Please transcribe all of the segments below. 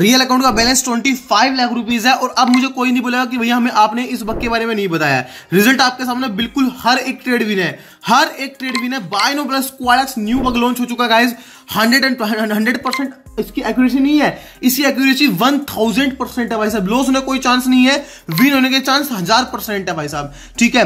real account का balance twenty five lakh rupees है और अब मुझे कोई नहीं बोलेगा कि भैया हमें आपने इस बक के बारे में नहीं बताया रिजल्ट आपके सामने बिल्कुल हर एक ट्रेड विन है हर एक ट्रेड विन है Binomo plus Quotex new bug launch हो चुका guys hundred and hundred percent इसकी एक्यूरेसी नहीं है इसकी एक्यूरेसी वन थाउजेंड परसेंट है भाई साहब लॉस होने कोई चांस नहीं है विन होने के चांस हजार परसेंट है भाई साहब ठीक है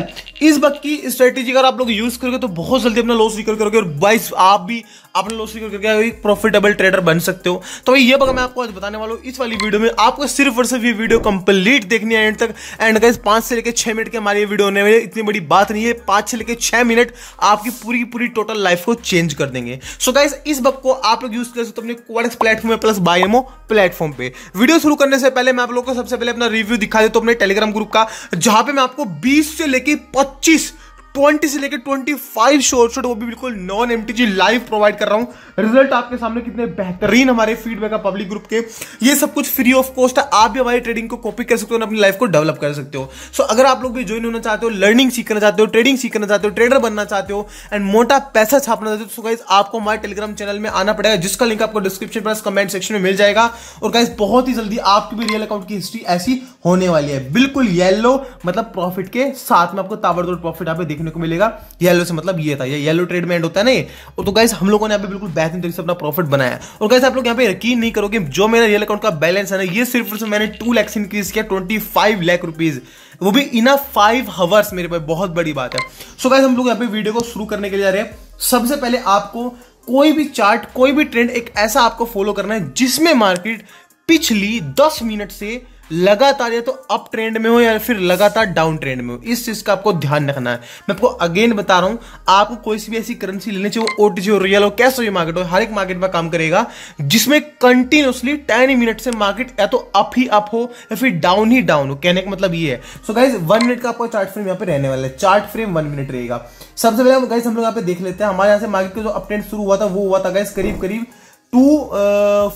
इस बक की स्ट्रेटेजी अगर आप लोग यूज करोगे तो बहुत जल्दी अपना लॉस रिकवर करोगे और बाइस आप भी आप लोग सीखो करके एक प्रॉफिटेबल ट्रेडर बन सकते हो तो भाई ये बगा मैं आपको आज बताने वाला हूँ इस वाली वीडियो में आपको सिर्फ और सिर्फ ये वीडियो कंप्लीट देखनी है एंड तक एंड गाइज पांच से लेकर छह मिनट के हमारी ये वीडियो होने वाली इतनी बड़ी बात नहीं है पांच से लेकर छह मिनट आपकी पूरी पूरी टोटल लाइफ को चेंज कर देंगे सो so गाइज इस बक को आप लोग यूज कर सकते हो अपने क्वाडेक्स प्लेटफॉर्म में प्लस बायमो प्लेटफॉर्म पे वीडियो शुरू करने से पहले मैं आप लोग को सबसे पहले अपना रिव्यू दिखा देता हूँ अपने टेलीग्राम ग्रुप का जहां पे मैं आपको बीस से लेकर पच्चीस 20 से लेकर 25 शॉर्ट शॉट वो भी बिल्कुल नॉन एम लाइव प्रोवाइड कर रहा हूँ रिजल्ट आपके सामने कितने बेहतरीन हमारे फीडबैक है पब्लिक ग्रुप के ये सब कुछ फ्री ऑफ कॉस्ट है आप भी हमारी ट्रेडिंग को कॉपी कर सकते हो और अपनी लाइफ को डेवलप कर सकते हो सो so, अगर आप लोग भी ज्वाइन होना चाहते हो लर्निंग सीखना चाहते हो ट्रेडिंग सीखना चाहते हो ट्रेडर बनना चाहते हो एंड मोटा पैसा छापना चाहते हो तो गाइज आपको हमारे टेलीग्राम चैनल में आना पड़ेगा जिसका लिंक आपको डिस्क्रिप्शन पर कमेंट सेक्शन में मिल जाएगा और गाइज बहुत ही जल्दी आपकी भी रियल अकाउंट की हिस्ट्री ऐसी होने वाली है बिल्कुल येलो मतलब प्रॉफिट के साथ में आपको ताबड़तोड़ प्रॉफिट यहाँ पे देखने को मिलेगा येलो से मतलब ये था ये येलो ट्रेड में एंड होता है ना ये और तो गाइस हम लोगों ने यहाँ पे बिल्कुल बेहतरीन तरीके से अपना प्रॉफिट बनाया और गाइस आप लोग यहाँ पे यकीन नहीं करोगे जो मेरा रियल अकाउंट का बैलेंस है ना ये सिर्फ और सिर्फ मैंने टू लैक्स इंक्रीज किया ट्वेंटी फाइव लैख रुपीज वो भी इन अ फाइव हवर्स मेरे पास बहुत बड़ी बात है सो गाइस हम लोग यहाँ पे वीडियो को शुरू करने के लिए जा रहे हैं सबसे पहले आपको कोई भी चार्ट कोई भी ट्रेंड एक ऐसा आपको फॉलो करना है जिसमें मार्केट पिछली दस मिनट से लगातार या तो अप ट्रेंड में हो या फिर लगातार डाउन ट्रेंड में हो इस चीज़ का आपको ध्यान रखना है मैं आपको अगेन बता रहा हूँ आपको कोई सी भी ऐसी करेंसी लेनी चाहिए वो ओ हो रियल हो कैसे हो मार्केट हो हर एक मार्केट में काम करेगा जिसमें कंटिन्यूसली टेन मिनट से मार्केट या तो अप ही अप हो या फिर डाउन ही डाउन हो कहने का मतलब ये है सो गाइज वन मिनट का आपका चार्ट फ्रेम यहाँ पे रहने वाला है चार्ट फ्रेम वन मिनट रहेगा सबसे पहले हम गाइज हम लोग यहाँ पे देख लेते हैं हमारे यहाँ से मार्केट का जो अपट्रेंड शुरू हुआ था वो हुआ था गाइज करीब करीब टू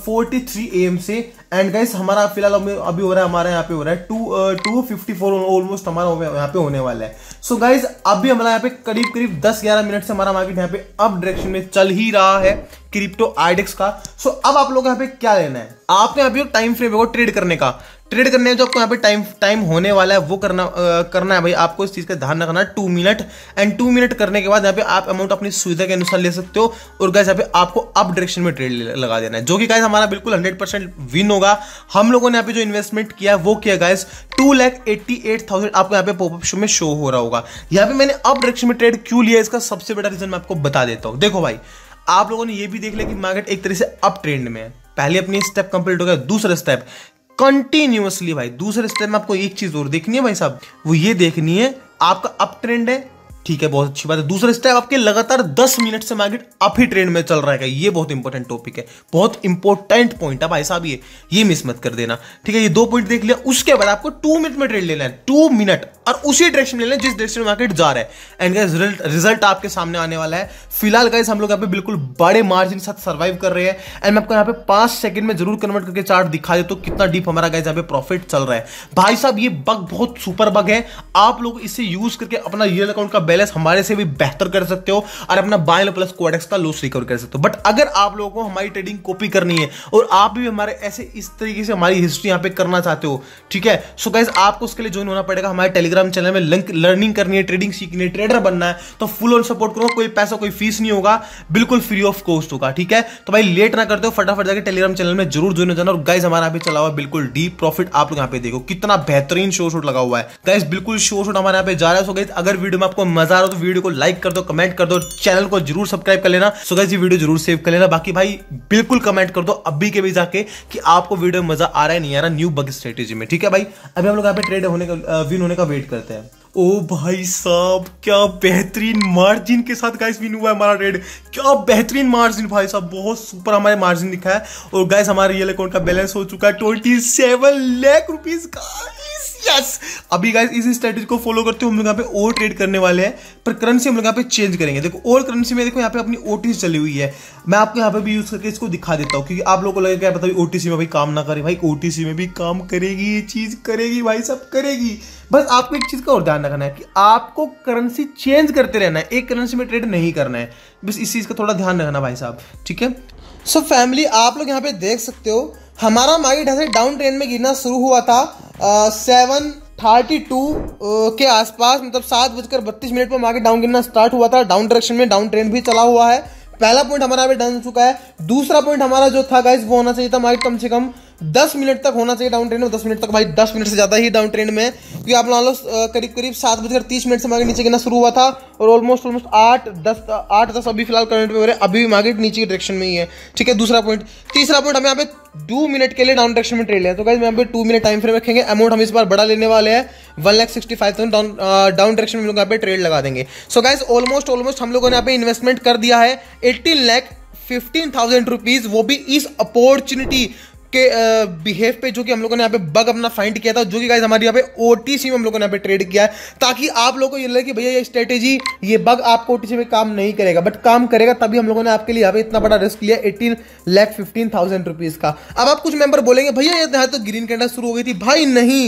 फोर्टी थ्री एम से एंड गाइस हमारा फिलहाल अभी हो रहा है हमारा यहाँ पे हो रहा है two two fifty four almost हमारा यहाँ पे होने वाला है सो so गाइस अभी हमारा यहाँ पे करीब करीब दस ग्यारह मिनट से हमारा मार्केट यहाँ पे अप डायरेक्शन में चल ही रहा है क्रिप्टो आईडेक्स का सो so, अब आप लोग यहाँ पे क्या लेना है आपने अभी टाइम फ्रेम होगा ट्रेड करने का ट्रेड करने में जो आपको यहाँ पे टाइम टाइम होने वाला है वो करना आ, uh, करना है भाई आपको इस चीज़ का ध्यान रखना है two minute and two minute करने के बाद यहाँ पे आप अमाउंट अपनी सुविधा के अनुसार ले सकते हो और गैस यहाँ पे आपको अप डायरेक्शन में ट्रेड लगा देना है जो कि गैस हमारा बिल्कुल हंड्रेड परसेंट विन हो होगा हम लोगों ने यहाँ पे जो इन्वेस्टमेंट किया है वो किया guys two lakh eighty eight thousand आपको यहाँ पे पॉपअप शो में शो हो रहा होगा यहाँ पे मैंने अब डायरेक्शन में ट्रेड क्यों लिया इसका सबसे बड़ा रीजन मैं आपको बता देता हूँ देखो भाई आप लोगों ने ये भी देख लिया कि मार्केट एक तरह से अप ट्रेंड में है पहले अपनी स्टेप कंप्लीट हो गया दूसरा स्टेप कंटिन्यूअसली भाई दूसरे स्टेप में आपको एक चीज और देखनी है भाई साहब वो ये देखनी है आपका अप ट्रेंड है ठीक है बहुत अच्छी बात है दूसरा स्टेप आपके लगातार 10 मिनट से मार्केट अप ही ट्रेंड में चल रहा है ये बहुत इंपॉर्टेंट टॉपिक है बहुत इंपॉर्टेंट पॉइंट है भाई साहब ये ये मिस मत कर देना ठीक है ये दो पॉइंट देख लिया उसके बाद आपको टू मिनट में ट्रेड लेना है टू मिनट और उसी डायरेक्शन में लेना जिस डायरेक्शन में मार्केट जा रहा है एंड गाइस रिजल्ट रिजल्ट आपके सामने आने वाला है फिलहाल गाइस हम लोग यहाँ पे बिल्कुल बड़े मार्जिन के साथ सर्वाइव कर रहे हैं एंड मैं आपको यहाँ पे पांच सेकंड में जरूर कन्वर्ट करके चार्ट दिखा देता तो हूँ कितना डीप हमारा गाइस यहाँ पे प्रॉफिट चल रहा है भाई साहब ये बग बहुत सुपर बग है आप लोग इसे यूज करके अपना रियल अकाउंट का बैलेंस हमारे से भी बेहतर कर सकते हो और अपना बायल प्लस क्वाडेक्स का लॉस रिकवर कर सकते हो बट अगर आप लोगों को हमारी ट्रेडिंग कॉपी करनी है और आप भी हमारे ऐसे इस तरीके से हमारी हिस्ट्री यहाँ पे करना चाहते हो ठीक है सो गाइज आपको उसके लिए ज्वाइन होना पड़ेगा हमारे टेलीग्राम टेलीग्राम चैनल में लिंक लर्निंग करनी है ट्रेडिंग सीखनी है ट्रेडर बनना है तो फुल ऑन सपोर्ट करो कोई पैसा कोई फीस नहीं होगा बिल्कुल फ्री ऑफ कॉस्ट होगा ठीक है तो भाई लेट ना करते हो फटाफट जाकर टेलीग्राम चैनल में जरूर जुड़ने जाना और गाइज हमारा यहाँ पे चला हुआ बिल्कुल डीप प्रॉफिट आप लोग यहाँ पे देखो कितना बेहतरीन शो शूट लगा हुआ है गाइज बिल्कुल शो शूट हमारे यहाँ पे जा रहा है सो गाइज अगर वीडियो में आपको मजा आ रहा हो तो वीडियो को लाइक कर दो कमेंट कर दो चैनल को जरूर सब्सक्राइब कर लेना सो गाइज ये वीडियो जरूर सेव कर लेना बाकी भाई बिल्कुल कमेंट कर दो अभी के भी जाके कि आपको वीडियो में मजा आ रहा है नहीं आ रहा न्यू बग स्ट्रेटेजी में ठीक है भाई अभी हम लोग यहाँ पे ट्रेड होने का विन होने का वेट ट्रेड करते हैं ओ भाई साहब क्या बेहतरीन मार्जिन के साथ गाइस विन हुआ है हमारा रेड क्या बेहतरीन मार्जिन भाई साहब बहुत सुपर हमारे मार्जिन दिखा है और गाइस हमारे रियल अकाउंट का बैलेंस हो चुका है ट्वेंटी सेवन लैख रुपीज का यस अभी गाइस इसी स्ट्रेटेजी को फॉलो करते हुए हम लोग यहाँ पे ओवर ट्रेड करने वाले हैं पर करेंसी हम लोग यहाँ पे चेंज करेंगे देखो ओवर करेंसी में देखो यहाँ पे अपनी ओटीस चली हुई है मैं आपको यहाँ पे भी यूज करके इसको दिखा देता हूँ क्योंकि आप लोगों को लगेगा क्या पता ओटीसी में भाई काम ना करे भाई ओटीसी में भी काम करेगी ये चीज करेगी भाई सब करेगी बस आपको एक चीज का और ध्यान रखना है कि आपको करेंसी चेंज करते रहना है एक करेंसी में ट्रेड नहीं करना है बस इस चीज का थोड़ा ध्यान रखना भाई साहब ठीक है सो फैमिली आप लोग यहाँ पे देख सकते हो हमारा माइंड ऐसे डाउन ट्रेन में गिरना शुरू हुआ था सेवन थर्टी टू के आसपास मतलब सात बजकर बत्तीस मिनट पर मार्केट डाउन गिरना स्टार्ट हुआ था डाउन डायरेक्शन में डाउन ट्रेंड भी चला हुआ है पहला पॉइंट हमारा अभी डन हो चुका है दूसरा पॉइंट हमारा जो था गाइज वो होना चाहिए था मार्केट कम से कम दस मिनट तक होना चाहिए डाउन ट्रेंड में दस मिनट तक भाई दस मिनट से ज़्यादा ही डाउन ट्रेंड में क्योंकि आप मान लो करीब करीब सात बजकर तीस मिनट से मार्केट नीचे गिरना शुरू हुआ था और ऑलमोस्ट ऑलमोस्ट आठ दस आठ दस अभी फिलहाल करंट में हो रहे हैं अभी भी मार्केट नीचे की डायरेक्शन में ही है ठीक है दूसरा पॉइंट तीसरा पॉइंट हमें यहाँ पे टू मिनट के लिए डाउन डायरेक्शन में ट्रेड लिया तो कहीं यहाँ पे टू मिनट टाइम फ्रेम रखेंगे अमाउंट हम इस बार बड़ा लेने वाले हैं one lakh sixty five thousand down down direction में लोग यहाँ पे ट्रेड लगा देंगे सो गाइज ऑलमोस्ट ऑलमोस्ट हम लोगों ने यहाँ पे इन्वेस्टमेंट कर दिया है eighteen lakh fifteen thousand rupees वो भी इस अपॉर्चुनिटी के बिहेव पे जो कि हम लोगों ने यहाँ पे बग अपना फाइंड किया था जो कि गाइज हमारे यहाँ पे ओ में हम लोगों ने यहाँ पे ट्रेड किया है ताकि आप लोगों को ये लगे कि भैया ये स्ट्रेटेजी ये बग आपको ओ में काम नहीं करेगा बट काम करेगा तभी हम लोगों ने आपके लिए यहाँ पे इतना बड़ा रिस्क लिया eighteen lakh fifteen thousand rupees का अब आप कुछ मेंबर बोलेंगे भैया ये यहाँ तो ग्रीन कैंडल शुरू हो गई थी भाई नहीं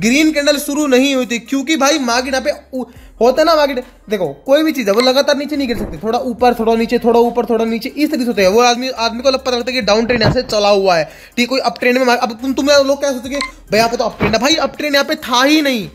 ग्रीन कैंडल शुरू नहीं हुई थी क्योंकि भाई मार्केट यहाँ पे होता है ना मार्केट देखो कोई भी चीज़ है वो लगातार नीचे नहीं गिर सकती थोड़ा ऊपर थोड़ा नीचे थोड़ा ऊपर थोड़ा नीचे इस तरीके से होते हैं वो आदमी आदमी को पता लगता है कि डाउन ट्रेन यहाँ से चला हुआ है ठीक कोई अप ट्रेन में अब तुम तुम्हें लोग क्या सोचते भाई यहाँ पे तो अप ट्रेन है भाई अप ट्रेन यहाँ पे था ही नहीं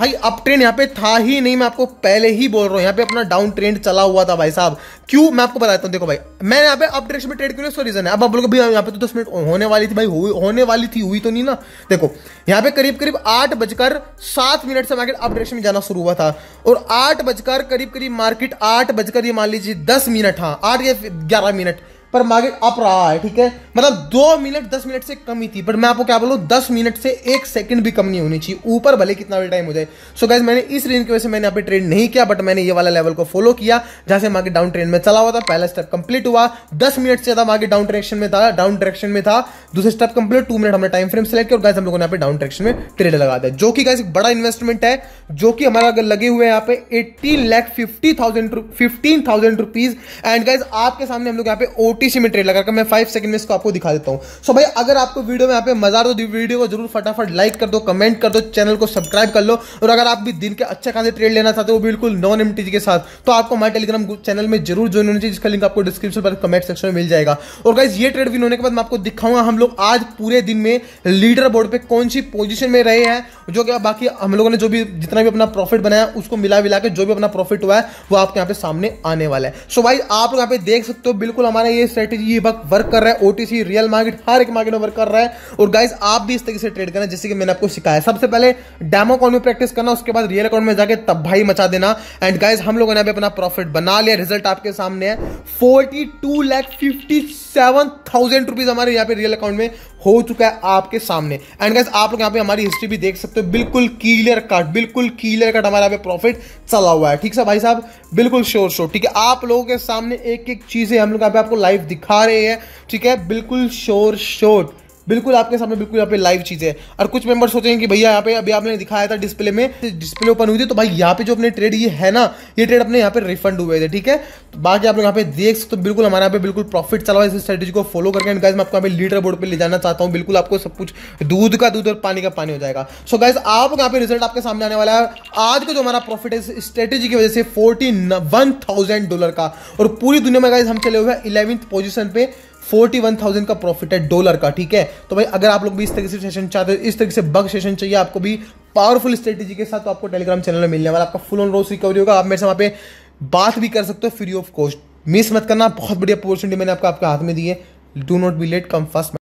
भाई अप ट्रेंड यहाँ पे था ही नहीं मैं आपको पहले ही बोल रहा हूँ यहाँ पे अपना डाउन ट्रेंड चला हुआ था भाई साहब क्यों मैं आपको बताता हूँ देखो भाई मैंने यहाँ पे अप डायरेक्शन में ट्रेड क्यों रीजन है अब आप लोग भाई यहाँ पे तो दस मिनट होने वाली थी भाई होने वाली थी हुई तो नहीं ना देखो यहाँ पे करीब करीब आठ बजकर सात मिनट से मार्केट अप डायरेक्शन में जाना शुरू हुआ था और आठ बजकर करीब करीब मार्केट आठ बजकर ये मान लीजिए दस मिनट हाँ आठ या ग्यारह मिनट पर मार्केट अप रहा है ठीक है मतलब दो मिनट दस मिनट से कम ही थी बट मैं आपको क्या बोलूँ दस मिनट से एक सेकंड भी कम नहीं होनी चाहिए ऊपर भले कितना भी टाइम हो जाए सो so गैस मैंने इस रेंज की वजह से मैंने यहाँ पे ट्रेड नहीं किया बट मैंने ये वाला लेवल को फॉलो किया जहाँ से मार्केट डाउन ट्रेंड में चला हुआ था पहला स्टेप कंप्लीट हुआ दस मिनट से ज़्यादा मार्केट डाउन डायरेक्शन में था डाउन डायरेक्शन में था दूसरे स्टेप कंप्लीट टू मिनट हमने टाइम फ्रेम सेलेक्ट किया और गैस हम लोगों ने यहाँ पे डाउन डायरेक्शन में ट्रेड लगा दिया जो कि गैस एक बड़ा इन्वेस्टमेंट है जो कि हमारा अगर लगे हुए यहाँ पे eighty lakh fifty thousand fifteen thousand rupees and guys आपके सामने हम लोग यहाँ पे ओटी टीसी सी ट्रेड लगा मैं फाइव सेकंड में इसको आपको दिखा देता हूँ सो भाई अगर आपको वीडियो में यहाँ पे मजा दो तो वीडियो को जरूर फटाफट लाइक कर दो कमेंट कर दो चैनल को सब्सक्राइब कर लो और अगर आप भी दिन के अच्छे खासे ट्रेड लेना चाहते हो बिल्कुल नॉन एम के साथ तो आपको हमारे टेलीग्राम चैनल में जरूर ज्वाइन होना चाहिए जिसका लिंक आपको डिस्क्रिप्शन पर कमेंट सेक्शन में मिल जाएगा और गाइज ये ट्रेड विन होने के बाद मैं आपको दिखाऊंगा हम लोग आज पूरे दिन में लीडर बोर्ड पर कौन सी पोजिशन में रहे हैं जो कि बाकी हम लोगों ने जो भी जितना भी अपना प्रॉफिट बनाया उसको मिला मिला के जो भी अपना प्रॉफिट हुआ है वो आपके यहाँ पे सामने आने वाला है सो भाई आप लोग यहाँ पे देख सकते हो बिल्कुल हमारा ये स्ट्रेटेजी ये वक्त वर्क कर रहा है ओटीसी रियल मार्केट हर एक मार्केट में वर्क कर रहा है और गाइस आप भी इस तरीके से ट्रेड करना जैसे कि मैंने आपको सिखाया सबसे पहले डेमो अकाउंट में प्रैक्टिस करना उसके बाद रियल अकाउंट में जाकर तब भाई मचा देना एंड गाइज हम लोगों ने अभी अपना प्रॉफिट बना लिया रिजल्ट आपके सामने है forty two lakh fifty seven thousand rupees हमारे यहाँ पे रियल अकाउंट में हो चुका है आपके सामने एंड गैस आप लोग यहाँ पे हमारी हिस्ट्री भी देख सकते हो बिल्कुल क्लियर कट बिल्कुल क्लियर कट हमारा यहाँ पे प्रॉफिट चला हुआ है ठीक है भाई साहब बिल्कुल श्योर श्योर ठीक है आप लोगों के सामने एक एक चीज़ें हम लोग यहाँ पे आपको लाइव दिखा रहे हैं ठीक है बिल्कुल श्योर श्योर बिल्कुल आपके सामने बिल्कुल यहाँ पे लाइव चीज़ है और कुछ मेंबर सोचेंगे कि भैया यहाँ पे अभी आपने दिखाया था डिस्प्ले में डिस्प्ले ओपन हुई थी तो भाई यहाँ पे जो अपने ट्रेड ये है ना ये ट्रेड अपने यहाँ पे रिफंड हुए थे ठीक है तो बाकी आप लोग यहाँ पे देख सकते तो बिल्कुल हमारे यहाँ पे बिल्कुल प्रॉफिट चला हुआ इस स्ट्रेटेजी को फॉलो करके एंड गाइज मैं आपको यहाँ पे लीडर बोर्ड पर ले जाना चाहता हूँ बिल्कुल आपको सब कुछ दूध का दूध और पानी का पानी हो जाएगा सो गाइज आप यहाँ पे रिजल्ट आपके सामने आने वाला है आज का जो हमारा प्रॉफिट है स्ट्रेटेजी की वजह से फोर्टी डॉलर का और पूरी दुनिया में गाइज हम चले हुए हैं इलेवंथ पोजिशन पे फोर्टी वन थाउजेंड का प्रॉफिट है डॉलर का ठीक है तो भाई अगर आप लोग भी इस तरीके से सेशन चाहते हो इस तरीके से बग सेशन चाहिए आपको भी पावरफुल स्ट्रेटेजी के साथ तो आपको टेलीग्राम चैनल में मिलने वाला आपका फुल ऑन रोज रिकवरी होगा आप मेरे से वहाँ पे बात भी कर सकते हो फ्री ऑफ कॉस्ट मिस मत करना बहुत बढ़िया अपॉर्चुनिटी मैंने आपको आपके हाथ में दी है do not be late come first